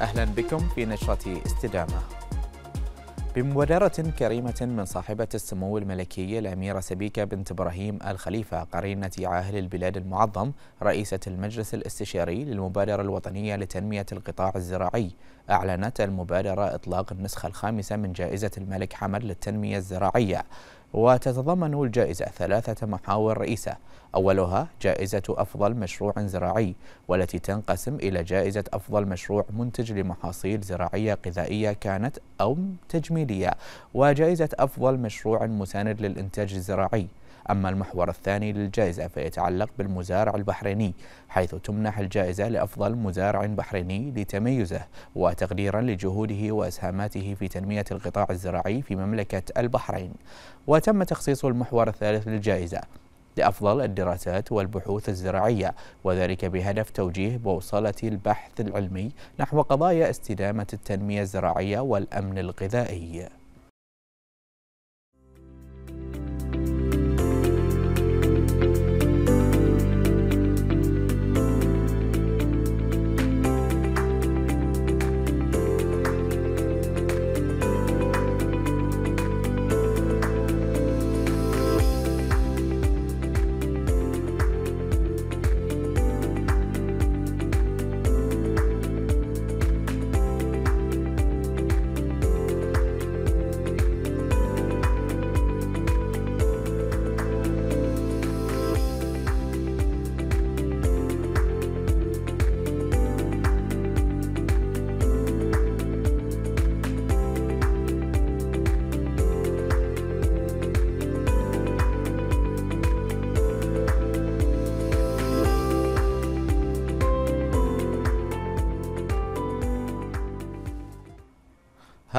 أهلا بكم في نشرة استدامة بمبادرة كريمة من صاحبة السمو الملكي الأميرة سبيكة بنت إبراهيم الخليفة قرينة عاهل البلاد المعظم رئيسة المجلس الاستشاري للمبادرة الوطنية لتنمية القطاع الزراعي أعلنت المبادرة إطلاق النسخة الخامسة من جائزة الملك حمد للتنمية الزراعية وتتضمن الجائزة ثلاثة محاور رئيسة أولها جائزة أفضل مشروع زراعي والتي تنقسم إلى جائزة أفضل مشروع منتج لمحاصيل زراعية غذائية كانت أو تجميلية وجائزة أفضل مشروع مساند للإنتاج الزراعي أما المحور الثاني للجائزة فيتعلق بالمزارع البحريني حيث تمنح الجائزة لأفضل مزارع بحريني لتميزه وتقديرا لجهوده وأسهاماته في تنمية القطاع الزراعي في مملكة البحرين وتم تخصيص المحور الثالث للجائزة لأفضل الدراسات والبحوث الزراعية وذلك بهدف توجيه بوصلة البحث العلمي نحو قضايا استدامة التنمية الزراعية والأمن الغذائي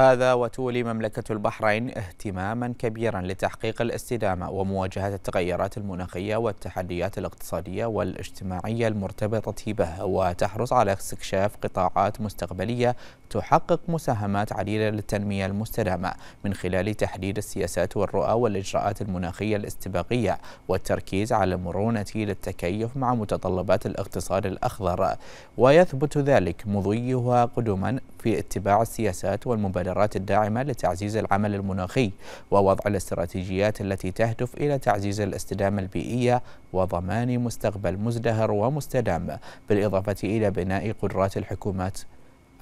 هذا وتولي مملكة البحرين اهتماما كبيرا لتحقيق الاستدامة ومواجهة التغيرات المناخية والتحديات الاقتصادية والاجتماعية المرتبطة به وتحرص على استكشاف قطاعات مستقبلية تحقق مساهمات عديدة للتنمية المستدامة من خلال تحديد السياسات والرؤى والإجراءات المناخية الاستباقية والتركيز على المرونة للتكيف مع متطلبات الاقتصاد الأخضر ويثبت ذلك مضيها قدما في اتباع السياسات والمبادرات المبادرات الداعمة لتعزيز العمل المناخي ووضع الاستراتيجيات التي تهدف إلى تعزيز الاستدامة البيئية وضمان مستقبل مزدهر ومستدام بالإضافة إلى بناء قدرات الحكومات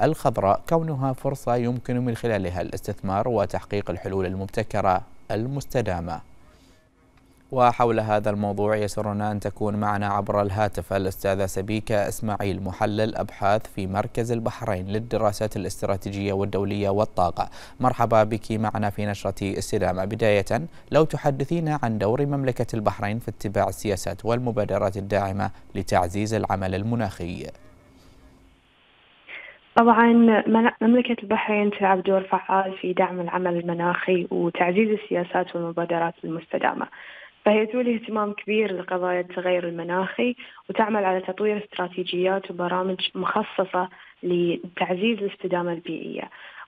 الخضراء كونها فرصة يمكن من خلالها الاستثمار وتحقيق الحلول المبتكرة المستدامة وحول هذا الموضوع يسرنا أن تكون معنا عبر الهاتف الأستاذة سبيكة إسماعيل محلل أبحاث في مركز البحرين للدراسات الاستراتيجية والدولية والطاقة مرحبا بك معنا في نشرة استدامة بداية لو تحدثينا عن دور مملكة البحرين في اتباع السياسات والمبادرات الداعمة لتعزيز العمل المناخي طبعا مملكة البحرين تلعب دور فعال في دعم العمل المناخي وتعزيز السياسات والمبادرات المستدامة فهي تولي اهتمام كبير لقضايا التغير المناخي وتعمل على تطوير استراتيجيات وبرامج مخصصة لتعزيز الاستدامة البيئية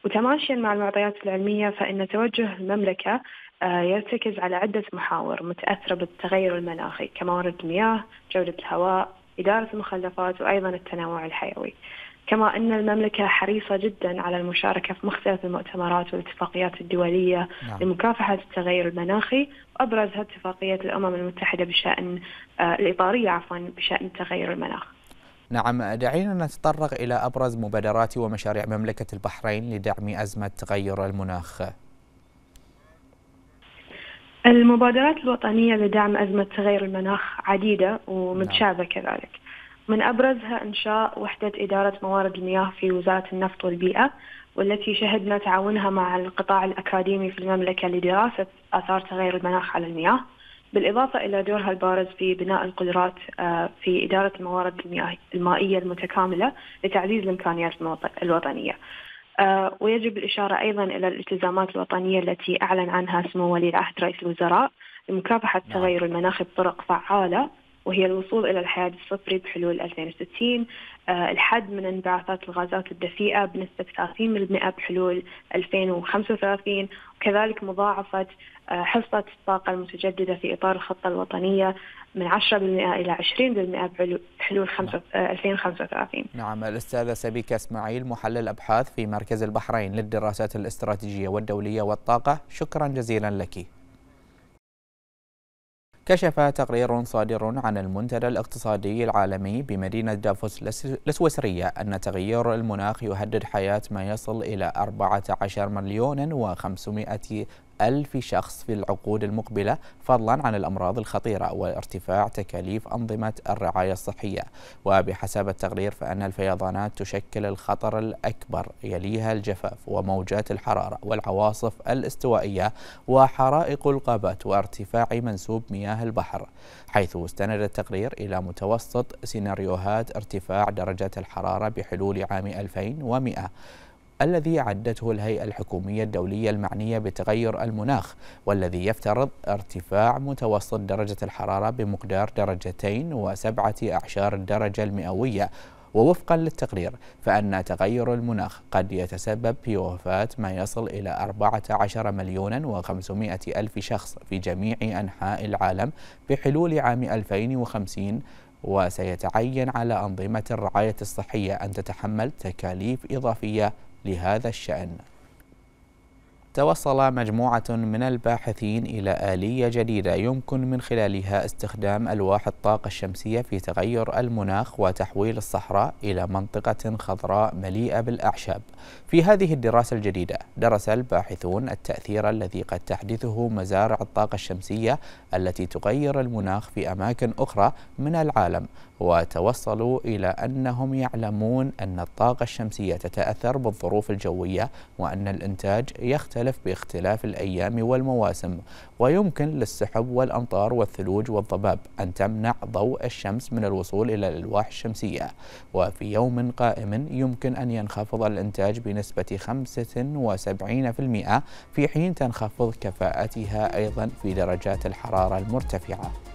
وتماشيا مع المعطيات العلمية فإن توجه المملكة آه، يرتكز على عدة محاور متأثرة بالتغير المناخي كموارد المياه، جودة الهواء، إدارة المخلفات وأيضا التنوع الحيوي. كما أن المملكة حريصة جدا على المشاركة في مختلف المؤتمرات والاتفاقيات الدولية نعم. لمكافحة التغير المناخي وأبرزها اتفاقية الأمم المتحدة بشأن آه، الإطارية عفوا بشأن تغير المناخ نعم دعينا نتطرق إلى أبرز مبادرات ومشاريع مملكة البحرين لدعم أزمة تغير المناخ المبادرات الوطنية لدعم أزمة تغير المناخ عديدة ومتشابهة نعم. كذلك من أبرزها إنشاء وحدة إدارة موارد المياه في وزارة النفط والبيئة والتي شهدنا تعاونها مع القطاع الأكاديمي في المملكة لدراسة آثار تغير المناخ على المياه بالإضافة إلى دورها البارز في بناء القدرات آه، في إدارة الموارد المائية المتكاملة لتعزيز الإمكانيات الوطنية آه، ويجب الإشارة أيضا إلى الالتزامات الوطنية التي أعلن عنها سمو ولي العهد رئيس الوزراء لمكافحة نعم. تغير المناخ بطرق فعالة وهي الوصول إلى الحياد الصفري بحلول 2060 آه، الحد من انبعاثات الغازات الدفيئة بنسبة 30% بحلول 2035 وكذلك مضاعفة آه، حصة الطاقة المتجددة في إطار الخطة الوطنية من 10% إلى 20% بحلول 2035 نعم, آه، نعم، الأستاذة سبيكة إسماعيل محلل أبحاث في مركز البحرين للدراسات الاستراتيجية والدولية والطاقة شكرا جزيلا لك كشف تقرير صادر عن المنتدى الاقتصادي العالمي بمدينة دافوس السويسرية أن تغير المناخ يهدد حياة ما يصل إلى 14 مليون و500 ألف شخص في العقود المقبلة فضلا عن الأمراض الخطيرة وارتفاع تكاليف أنظمة الرعاية الصحية وبحسب التقرير فأن الفيضانات تشكل الخطر الأكبر يليها الجفاف وموجات الحرارة والعواصف الاستوائية وحرائق الغابات وارتفاع منسوب مياه البحر حيث استند التقرير إلى متوسط سيناريوهات ارتفاع درجة الحرارة بحلول عام 2100 الذي عدته الهيئة الحكومية الدولية المعنية بتغير المناخ والذي يفترض ارتفاع متوسط درجة الحرارة بمقدار درجتين وسبعة أعشار الدرجة المئوية ووفقا للتقرير فإن تغير المناخ قد يتسبب في وفاة ما يصل إلى 14 مليون و500 ألف شخص في جميع أنحاء العالم بحلول عام 2050 وسيتعين على أنظمة الرعاية الصحية أن تتحمل تكاليف إضافية لهذا الشأن توصل مجموعة من الباحثين إلى آلية جديدة يمكن من خلالها استخدام ألواح الطاقة الشمسية في تغير المناخ وتحويل الصحراء إلى منطقة خضراء مليئة بالأعشاب. في هذه الدراسة الجديدة درس الباحثون التأثير الذي قد تحدثه مزارع الطاقة الشمسية التي تغير المناخ في أماكن أخرى من العالم وتوصلوا إلى أنهم يعلمون أن الطاقة الشمسية تتأثر بالظروف الجوية وأن الإنتاج يختلف تختلف باختلاف الأيام والمواسم ويمكن للسحب والأمطار والثلوج والضباب أن تمنع ضوء الشمس من الوصول إلى الألواح الشمسية وفي يوم قائم يمكن أن ينخفض الإنتاج بنسبة 75% في حين تنخفض كفاءتها أيضا في درجات الحرارة المرتفعة